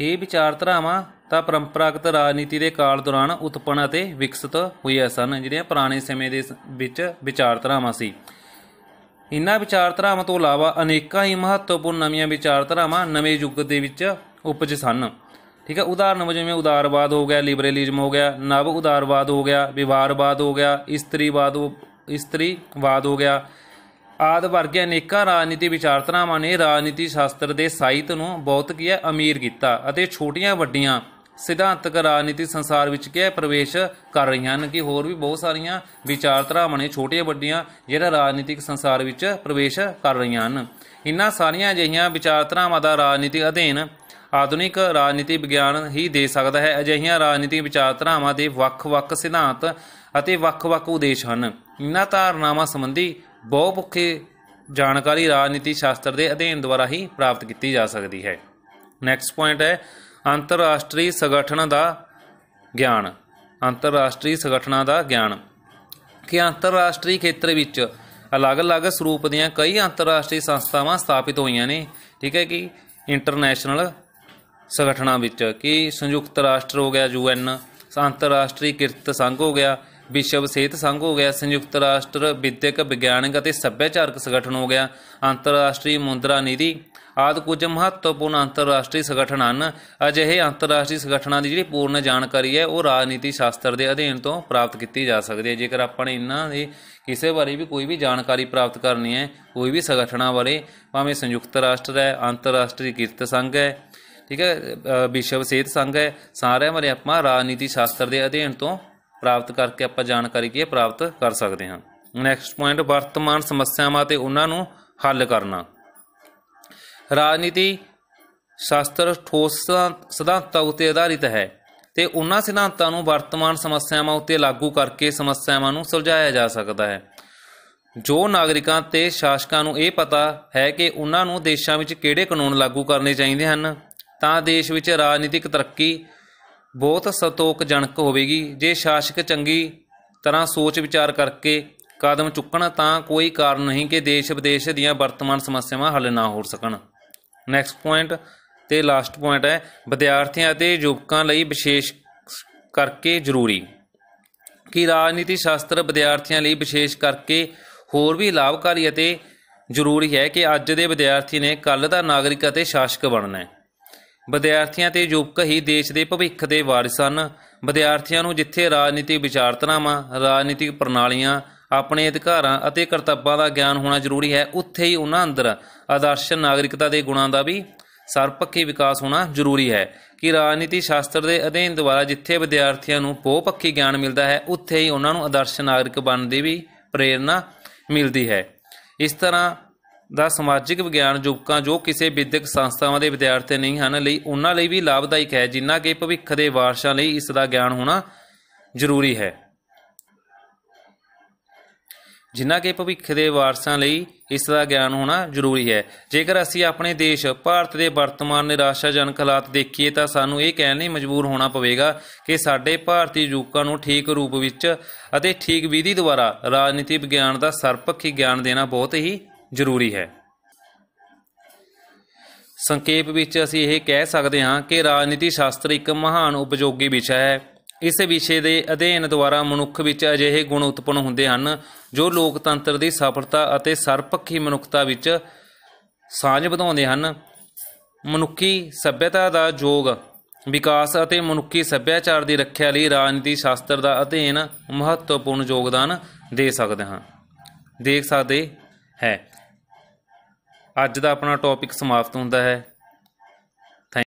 ਇਹ ਵਿਚਾਰਧਾਰਾਵਾਂ ਤਾਂ ਪਰੰਪਰਾਗਤ ਰਾਜਨੀਤੀ ਦੇ ਕਾਲ ਦੌਰਾਨ ਉਤਪਨ ਅਤੇ ਵਿਕਸਿਤ ਹੋਈਆਂ ਸਨ ਜਿਹੜੀਆਂ ਪੁਰਾਣੇ ਸਮੇਂ ਦੇ ਵਿੱਚ ਵਿਚਾਰਧਾਰਾਵਾਂ ਸੀ ਇਨ੍ਹਾਂ ਵਿਚਾਰਧਾਰਾਵਾਂ ਤੋਂ ਇਲਾਵਾ ਅਨੇਕਾਂ ਹੀ ਮਹੱਤਵਪੂਰਨ ਨਵੀਆਂ ਵਿਚਾਰਧਾਰਾਵਾਂ ਨਵੇਂ ਯੁੱਗ ਦੇ ਵਿੱਚ ਉਪਜ ਸਨ ਠੀਕ ਹੈ ਉਦਾਹਰਨ ਵਜੋਂ ਜਿਵੇਂ ਉਦਾਰਵਾਦ ਹੋ ਗਿਆ ਲਿਬਰਲਿਜ਼ਮ ਹੋ ਗਿਆ ਨਵ ਉਦਾਰਵਾਦ ਹੋ ਗਿਆ ਵਿਵਾਰਵਾਦ ਹੋ ਗਿਆ ਇਸਤਰੀਵਾਦ ਇਸਤਰੀਵਾਦ ਹੋ ਗਿਆ ਆਦ ਵਰਗੇ ਅਨੇਕਾਂ ਰਾਜਨੀਤੀ ਵਿਚਾਰਧਾਰਾਵਾਂ ਨੇ ਰਾਜਨੀਤੀ ਸ਼ਾਸਤਰ ਦੇ ਸਾਹਿਤ ਨੂੰ ਬਹੁਤ ਕੀਆ ਅਮੀਰ ਕੀਤਾ ਅਤੇ ਛੋਟੀਆਂ ਵੱਡੀਆਂ ਸਿਧਾਂਤਕ ਰਾਜਨੀਤੀ ਸੰਸਾਰ ਵਿੱਚ ਕਿਹਾ ਪ੍ਰਵੇਸ਼ ਕਰ ਰਹੀਆਂ ਹਨ ਕਿ ਹੋਰ ਵੀ ਬਹੁਤ ਸਾਰੀਆਂ ਵਿਚਾਰਧਾਰਾਵਾਂ ਨੇ ਛੋਟੀਆਂ ਵੱਡੀਆਂ ਜਿਹੜਾ ਰਾਜਨੀਤਿਕ ਸੰਸਾਰ ਵਿੱਚ ਪ੍ਰਵੇਸ਼ ਕਰ ਰਹੀਆਂ ਹਨ ਇਨ੍ਹਾਂ ਸਾਰੀਆਂ ਅਜਿਹੀਆਂ ਵਿਚਾਰਧਾਰਾਵਾਂ ਦਾ ਰਾਜਨੀਤਿਕ ਅਧਿਐਨ ਆਧੁਨਿਕ ਰਾਜਨੀਤੀ ਵਿਗਿਆਨ ਹੀ ਦੇ ਸਕਦਾ ਹੈ ਅਜਿਹੀਆਂ ਰਾਜਨੀਤਿਕ ਵਿਚਾਰਧਾਰਾਵਾਂ ਦੇ ਵੱਖ-ਵੱਖ ਸਿਧਾਂਤ ਅਤੇ ਵੱਖ-ਵੱਖ ਉਦੇਸ਼ ਹਨ ਇਨ੍ਹਾਂ ਧਾਰਨਾਵਾਂ ਸੰਬੰਧੀ ਬਹੁ ਪੱਖੀ ਜਾਣਕਾਰੀ ਰਾਜਨੀਤੀ ਸ਼ਾਸਤਰ ਦੇ ਅਧਿਐਨ ਦੁਆਰਾ ਹੀ ਪ੍ਰਾਪਤ ਕੀਤੀ ਜਾ ਸਕਦੀ ਹੈ ਨੈਕਸਟ ਪੁਆਇੰਟ ਹੈ ਅੰਤਰਰਾਸ਼ਟਰੀ ਸੰਗਠਨਾਂ ਦਾ ਗਿਆਨ ਅੰਤਰਰਾਸ਼ਟਰੀ ਸੰਗਠਨਾਂ ਦਾ ਗਿਆਨ ਕਿ ਅੰਤਰਰਾਸ਼ਟਰੀ ਖੇਤਰ ਵਿੱਚ ਅਲੱਗ-ਅਲੱਗ ਸਰੂਪ ਦੀਆਂ ਕਈ ਅੰਤਰਰਾਸ਼ਟਰੀ ਸੰਸਥਾਵਾਂ ਸਥਾਪਿਤ ਹੋਈਆਂ ਨੇ ਠੀਕ ਹੈ ਕਿ ਇੰਟਰਨੈਸ਼ਨਲ ਸੰਗਠਨਾਂ ਵਿੱਚ ਕਿ ਸੰਯੁਕਤ ਰਾਸ਼ਟਰ ਹੋ ਗਿਆ ਯੂਐਨ ਅੰਤਰਰਾਸ਼ਟਰੀ ਕਿਰਤ ਸੰਘ ਹੋ ਗਿਆ ਵਿਸ਼ਵ ਸਿਹਤ ਸੰਘ ਹੋ ਗਿਆ ਸੰਯੁਕਤ ਰਾਸ਼ਟਰ ਵਿਦਿਅਕ ਵਿਗਿਆਨਕ ਅਤੇ ਸੱਭਿਆਚਾਰਕ ਸੰਗਠਨ ਹੋ ਗਿਆ ਅੰਤਰਰਾਸ਼ਟਰੀ ਮੁੰਦਰਾ ਨੀਤੀ ਆਦ ਕੁਝ ਮਹੱਤਵਪੂਰਨ ਅੰਤਰਰਾਸ਼ਟਰੀ ਸੰਗਠਨ ਹਨ ਅਜਿਹੇ ਅੰਤਰਰਾਸ਼ਟਰੀ ਸੰਗਠਨਾਂ ਦੀ ਜਿਹੜੀ ਪੂਰਨ ਜਾਣਕਾਰੀ ਹੈ ਉਹ ਰਾਜਨੀਤੀ ਸ਼ਾਸਤਰ ਦੇ ਅਧਿਐਨ ਤੋਂ ਪ੍ਰਾਪਤ ਕੀਤੀ ਜਾ ਸਕਦੀ ਹੈ ਜੇਕਰ ਆਪਾਂ ਨੇ ਇਹਨਾਂ ਦੇ ਕਿਸੇ ਬਾਰੇ ਵੀ ਕੋਈ ਵੀ ਜਾਣਕਾਰੀ ਪ੍ਰਾਪਤ ਕਰਨੀ ਹੈ ਕੋਈ ਵੀ ਸੰਗਠਨਾਂ ਬਾਰੇ ਭਾਵੇਂ ਸੰਯੁਕਤ ਰਾਸ਼ਟਰ ਹੈ ਅੰਤਰਰਾਸ਼ਟਰੀ ਕਿਰਤ ਸੰਘ ਹੈ ਠੀਕ ਹੈ ਵਿਸ਼ਵ ਸਿਹਤ ਸੰਘ ਹੈ ਸਾਰਿਆਂ ਬਾਰੇ ਆਪਾਂ ਰਾਜਨੀਤੀ ਸ਼ਾਸਤਰ ਦੇ ਅਧਿਐਨ ਤੋਂ ਪ੍ਰਾਪਤ ਕਰਕੇ ਆਪਾਂ ਜਾਣਕਾਰੀ ਕੀ ਪ੍ਰਾਪਤ ਕਰ ਸਕਦੇ ਹਾਂ ਨੈਕਸਟ ਪੁਆਇੰਟ ਵਰਤਮਾਨ ਸਮੱਸਿਆਵਾਂ ਤੇ ਉਹਨਾਂ ਨੂੰ ਹੱਲ ਕਰਨਾ ਰਾਜਨੀਤੀ ਸ਼ਾਸਤਰ ਠੋਸ ਸਿਧਾਂਤਾਂ ਉੱਤੇ ਆਧਾਰਿਤ ਹੈ ਤੇ ਉਹਨਾਂ ਸਿਧਾਂਤਾਂ ਨੂੰ ਵਰਤਮਾਨ ਸਮੱਸਿਆਵਾਂ ਉੱਤੇ ਲਾਗੂ ਕਰਕੇ ਸਮੱਸਿਆਵਾਂ ਨੂੰ ਸੁਲਝਾਇਆ ਜਾ ਸਕਦਾ ਹੈ ਜੋ ਨਾਗਰਿਕਾਂ ਤੇ ਸ਼ਾਸਕਾਂ ਨੂੰ ਇਹ ਪਤਾ ਹੈ ਕਿ ਉਹਨਾਂ ਨੂੰ ਦੇਸ਼ਾਂ ਵਿੱਚ ਕਿਹੜੇ ਕਾਨੂੰਨ ਲਾਗੂ ਕਰਨੇ ਚਾਹੀਦੇ ਹਨ ਤਾਂ ਦੇਸ਼ ਵਿੱਚ ਰਾਜਨੀਤਿਕ ਤਰੱਕੀ ਬਹੁਤ ਸਤੋਕ ਜਨਕ ਹੋਵੇਗੀ ਜੇ ਸ਼ਾਸਕ ਚੰਗੀ ਤਰ੍ਹਾਂ ਸੋਚ ਵਿਚਾਰ ਕਰਕੇ ਕਦਮ ਚੁੱਕਣ ਤਾਂ ਕੋਈ ਕਾਰਨ ਨਹੀਂ ਕਿ ਦੇਸ਼ ਵਿਦੇਸ਼ ਦੀਆਂ ਵਰਤਮਾਨ ਸਮੱਸਿਆਵਾਂ ਹੱਲ ਨਾ ਹੋ ਸਕਣ ਨੈਕਸਟ ਪੁਆਇੰਟ ਤੇ ਲਾਸਟ ਪੁਆਇੰਟ ਹੈ ਵਿਦਿਆਰਥੀਆਂ ਅਤੇ ਯੁਵਕਾਂ ਲਈ ਵਿਸ਼ੇਸ਼ ਕਰਕੇ ਜ਼ਰੂਰੀ ਕਿ ਰਾਜਨੀਤੀ ਸ਼ਾਸਤਰ ਵਿਦਿਆਰਥੀਆਂ ਲਈ ਵਿਸ਼ੇਸ਼ ਕਰਕੇ ਹੋਰ ਵੀ ਲਾਭਕਾਰੀ ਅਤੇ ਜ਼ਰੂਰੀ ਹੈ ਕਿ ਅੱਜ ਦੇ ਵਿਦਿਆਰਥੀ ਨੇ ਕੱਲ ਦਾ ਨਾਗਰਿਕ ਅਤੇ ਸ਼ਾਸਕ ਬਣਨਾ ਹੈ ਵਿਦਿਆਰਥੀਆਂ ਤੇ ਯੁਵਕ ਹੀ ਦੇਸ਼ ਦੇ ਭਵਿੱਖ ਦੇ ਵਾਰਿਸ ਹਨ ਵਿਦਿਆਰਥੀਆਂ ਨੂੰ ਜਿੱਥੇ ਰਾਜਨੀਤਿਕ ਵਿਚਾਰਤਨਾਵਾਂ ਰਾਜਨੀਤਿਕ ਪ੍ਰਣਾਲੀਆਂ ਆਪਣੇ ਅਧਿਕਾਰਾਂ ਅਤੇ ਕਰਤੱਵਾਂ ਦਾ ਗਿਆਨ ਹੋਣਾ ਜ਼ਰੂਰੀ ਹੈ ਉੱਥੇ ਹੀ ਉਹਨਾਂ ਅੰਦਰ ਆਦਰਸ਼ ਨਾਗਰਿਕਤਾ ਦੇ ਗੁਣਾਂ ਦਾ ਵੀ ਸਰਪੱਖੀ ਵਿਕਾਸ ਹੋਣਾ ਜ਼ਰੂਰੀ ਹੈ ਕਿ ਰਾਜਨੀਤੀ ਸ਼ਾਸਤਰ ਦੇ ਅਧਿਐਨ ਦੁਆਰਾ ਜਿੱਥੇ ਵਿਦਿਆਰਥੀਆਂ ਨੂੰ ਪੋਪੱਖੀ ਗਿਆਨ ਮਿਲਦਾ ਹੈ ਉੱਥੇ ਹੀ ਉਹਨਾਂ ਨੂੰ ਆਦਰਸ਼ ਨਾਗਰਿਕ ਬਣਨ ਦੀ ਵੀ ਪ੍ਰੇਰਣਾ ਮਿਲਦੀ ਹੈ ਇਸ ਤਰ੍ਹਾਂ ਦਾ ਸਮਾਜਿਕ ਵਿਗਿਆਨ ਯੁਵਕਾਂ ਜੋ ਕਿਸੇ ਵਿਦਿਅਕ ਸੰਸਥਾਵਾਂ ਦੇ ਵਿਦਿਆਰਥੀ ਨਹੀਂ ਹਨ ਲਈ ਉਹਨਾਂ ਲਈ ਵੀ ਲਾਭਦਾਇਕ ਹੈ ਜਿੰਨਾ ਕਿ ਭਵਿੱਖ ਦੇ ਵਾਰਸਾਂ ਲਈ ਇਸ ਦਾ ਗਿਆਨ ਹੋਣਾ ਜ਼ਰੂਰੀ ਹੈ ਜਿਨ੍ਹਾਂ ਕਿ ਭਵਿੱਖ ਦੇ ਵਾਰਸਾਂ ਲਈ ਇਸ ਦਾ ਗਿਆਨ ਹੋਣਾ ਜ਼ਰੂਰੀ ਹੈ ਜੇਕਰ ਅਸੀਂ ਆਪਣੇ ਦੇਸ਼ ਭਾਰਤ ਦੇ ਵਰਤਮਾਨ ਨਿਰਾਸ਼ਾਜਨਕ ਹਾਲਾਤ ਦੇਖੀਏ ਤਾਂ ਸਾਨੂੰ ਇਹ ਕਹਿਣ ਲਈ ਮਜਬੂਰ ਹੋਣਾ ਪਵੇਗਾ ਕਿ ਸਾਡੇ ਭਾਰਤੀ ਯੁਵਕਾਂ ਨੂੰ ਠੀਕ ਰੂਪ ਵਿੱਚ ਅਤੇ ਠੀਕ ਵਿਧੀ ਦੁਆਰਾ ਰਾਜਨੀਤੀ ਵਿਗਿਆਨ ਦਾ ਸਰਪੱਖੀ ਗਿਆਨ ਦੇਣਾ ਬਹੁਤ ਹੀ ਜ਼ਰੂਰੀ ਹੈ ਸੰਖੇਪ ਵਿੱਚ ਅਸੀਂ ਇਹ ਕਹਿ ਸਕਦੇ ਹਾਂ ਕਿ ਰਾਜਨੀਤੀ ਸ਼ਾਸਤਰ ਇੱਕ ਮਹਾਨ ਉਪਯੋਗੀ ਵਿਸ਼ਾ ਹੈ ਇਸ ਵਿਸ਼ੇ ਦੇ ਅਧਿਐਨ ਦੁਆਰਾ ਮਨੁੱਖ ਵਿੱਚ ਅਜਿਹੇ ਗੁਣ ਉਤਪੰਨ ਹੁੰਦੇ ਹਨ ਜੋ ਲੋਕਤੰਤਰ ਦੀ ਸਫਲਤਾ ਅਤੇ ਸਰਪੱਖੀ ਮਨੁੱਖਤਾ ਵਿੱਚ ਸਾਂਝ ਵਧਾਉਂਦੇ ਹਨ ਮਨੁੱਖੀ ਸੱਭਿਅਤਾ ਦਾ ਯੋਗ ਵਿਕਾਸ ਅਤੇ ਮਨੁੱਖੀ ਸੱਭਿਆਚਾਰ ਦੀ ਰੱਖਿਆ ਲਈ ਰਾਜਨੀਤੀ ਸ਼ਾਸਤਰ ਦਾ ਅਧਿਐਨ ਮਹੱਤਵਪੂਰਨ ਯੋਗਦਾਨ ਦੇ ਸਕਦਾ ਹਨ ਦੇਖ ਸਕਦੇ ਹੈ ਅੱਜ ਦਾ ਆਪਣਾ ਟੌਪਿਕ ਸਮਾਪਤ ਹੁੰਦਾ ਹੈ